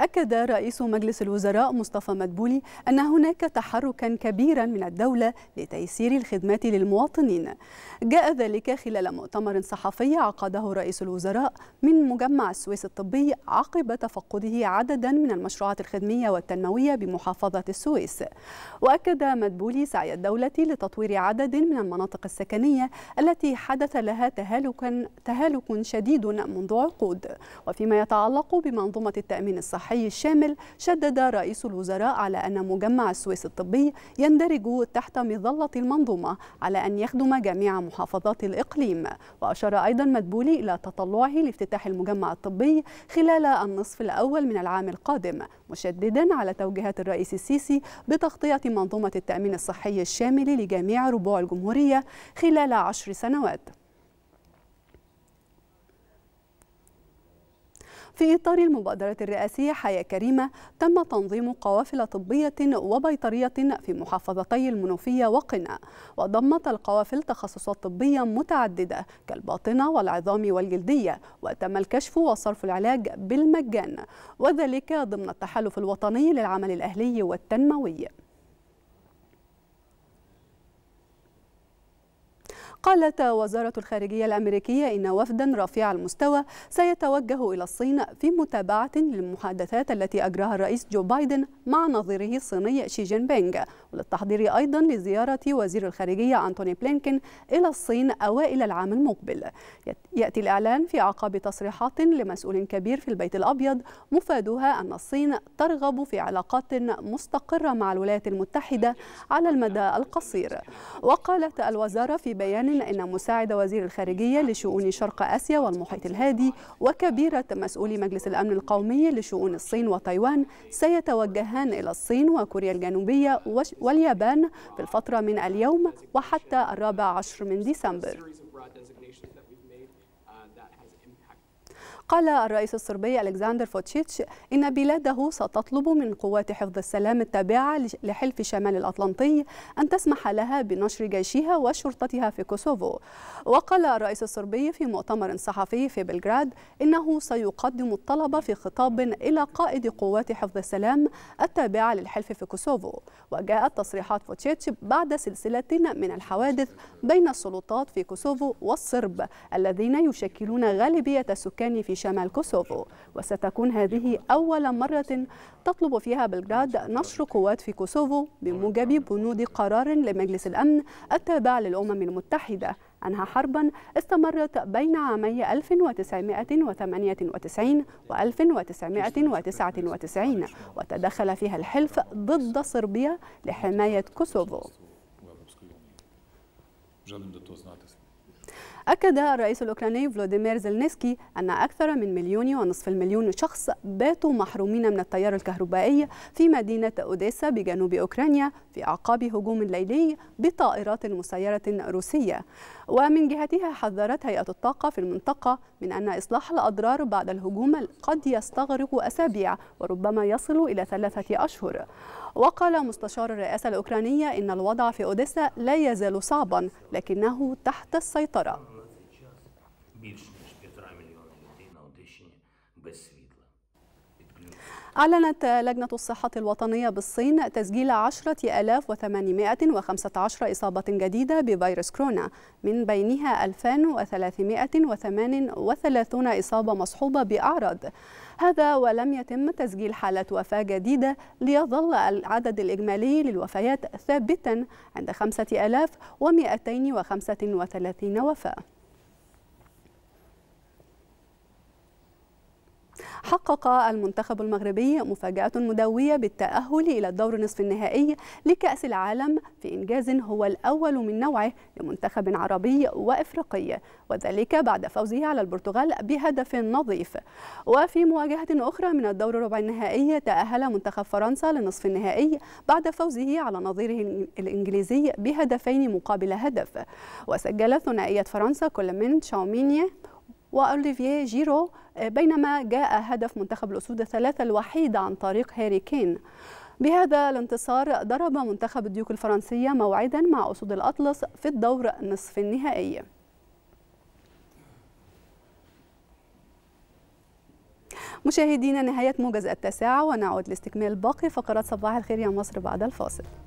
أكد رئيس مجلس الوزراء مصطفى مدبولي أن هناك تحركا كبيرا من الدولة لتيسير الخدمات للمواطنين جاء ذلك خلال مؤتمر صحفي عقده رئيس الوزراء من مجمع السويس الطبي عقب تفقده عددا من المشروعات الخدمية والتنموية بمحافظة السويس وأكد مدبولي سعي الدولة لتطوير عدد من المناطق السكنية التي حدث لها تهالك, تهالك شديد منذ عقود وفيما يتعلق بمنظومة التأمين الصحي الصحي الشامل شدد رئيس الوزراء على أن مجمع السويس الطبي يندرج تحت مظلة المنظومة على أن يخدم جميع محافظات الإقليم وأشار أيضا مدبولي إلى تطلعه لافتتاح المجمع الطبي خلال النصف الأول من العام القادم مشددا على توجيهات الرئيس السيسي بتغطية منظومة التأمين الصحي الشامل لجميع ربوع الجمهورية خلال عشر سنوات في إطار المبادرة الرئاسية حياة كريمة تم تنظيم قوافل طبية وبيطرية في محافظتي المنوفية وقنا وضمت القوافل تخصصات طبية متعددة كالباطنة والعظام والجلدية وتم الكشف وصرف العلاج بالمجان وذلك ضمن التحالف الوطني للعمل الأهلي والتنموي قالت وزارة الخارجية الأمريكية إن وفدا رفيع المستوى سيتوجه إلى الصين في متابعة للمحادثات التي أجراها الرئيس جو بايدن مع نظيره الصيني شي جين بينغ وللتحضير أيضا لزيارة وزير الخارجية أنتوني بلينكين إلى الصين أوائل العام المقبل يأتي الإعلان في عقاب تصريحات لمسؤول كبير في البيت الأبيض مفادها أن الصين ترغب في علاقات مستقرة مع الولايات المتحدة على المدى القصير وقالت الوزارة في بيان كمان إن مساعد وزير الخارجية لشؤون شرق آسيا والمحيط الهادي وكبيرة مسؤولي مجلس الأمن القومي لشؤون الصين وتايوان سيتوجهان إلى الصين وكوريا الجنوبية واليابان في الفترة من اليوم وحتى الرابع عشر من ديسمبر قال الرئيس الصربي ألكسندر فوتشيتش إن بلاده ستطلب من قوات حفظ السلام التابعة لحلف شمال الأطلنطي أن تسمح لها بنشر جيشها وشرطتها في كوسوفو وقال الرئيس الصربي في مؤتمر صحفي في بلغراد إنه سيقدم الطلب في خطاب إلى قائد قوات حفظ السلام التابعة للحلف في كوسوفو وجاءت تصريحات فوتشيتش بعد سلسلة من الحوادث بين السلطات في كوسوفو والصرب الذين يشكلون غالبية السكان في في شمال كوسوفو وستكون هذه أول مرة تطلب فيها بلغراد نشر قوات في كوسوفو بموجب بنود قرار لمجلس الأمن التابع للأمم المتحدة أنها حربا استمرت بين عامي 1998 و 1999 وتدخل فيها الحلف ضد صربيا لحماية كوسوفو. أكد الرئيس الأوكراني فلوديمير زلنسكي أن أكثر من مليون ونصف المليون شخص باتوا محرومين من التيار الكهربائي في مدينة أوديسا بجنوب أوكرانيا في أعقاب هجوم ليلي بطائرات مسيرة روسية ومن جهتها حذرت هيئة الطاقة في المنطقة من أن إصلاح الأضرار بعد الهجوم قد يستغرق أسابيع وربما يصل إلى ثلاثة أشهر وقال مستشار الرئاسة الأوكرانية إن الوضع في أوديسا لا يزال صعبا لكنه تحت السيطرة більш ніж півтора мільйона людей на Одещині без світла. أعلنت لجنة الصحة الوطنية بالصين تسجيل 10815 إصابة جديدة بفيروس كورونا من بينها 2338 إصابة مصحوبة بأعراض هذا ولم يتم تسجيل حالة وفاة جديدة ليظل العدد الإجمالي للوفيات ثابتا عند 5235 وفاة حقق المنتخب المغربي مفاجأة مدوية بالتأهل إلى الدور نصف النهائي لكأس العالم في إنجاز هو الأول من نوعه لمنتخب عربي وإفريقي وذلك بعد فوزه على البرتغال بهدف نظيف وفي مواجهة أخرى من الدور ربع النهائي تأهل منتخب فرنسا لنصف النهائي بعد فوزه على نظيره الإنجليزي بهدفين مقابل هدف وسجل ثنائية فرنسا كل من تشاوميني وأوليفيه جيرو آه، بينما جاء هدف منتخب الأسود الثلاثة الوحيد عن طريق هاري كين بهذا الانتصار ضرب منتخب الديوك الفرنسية موعدا مع أسود الأطلس في الدور نصف النهائي مشاهدينا نهاية موجز التاسعة ونعود لاستكمال باقي فقرات صباح الخير يا مصر بعد الفاصل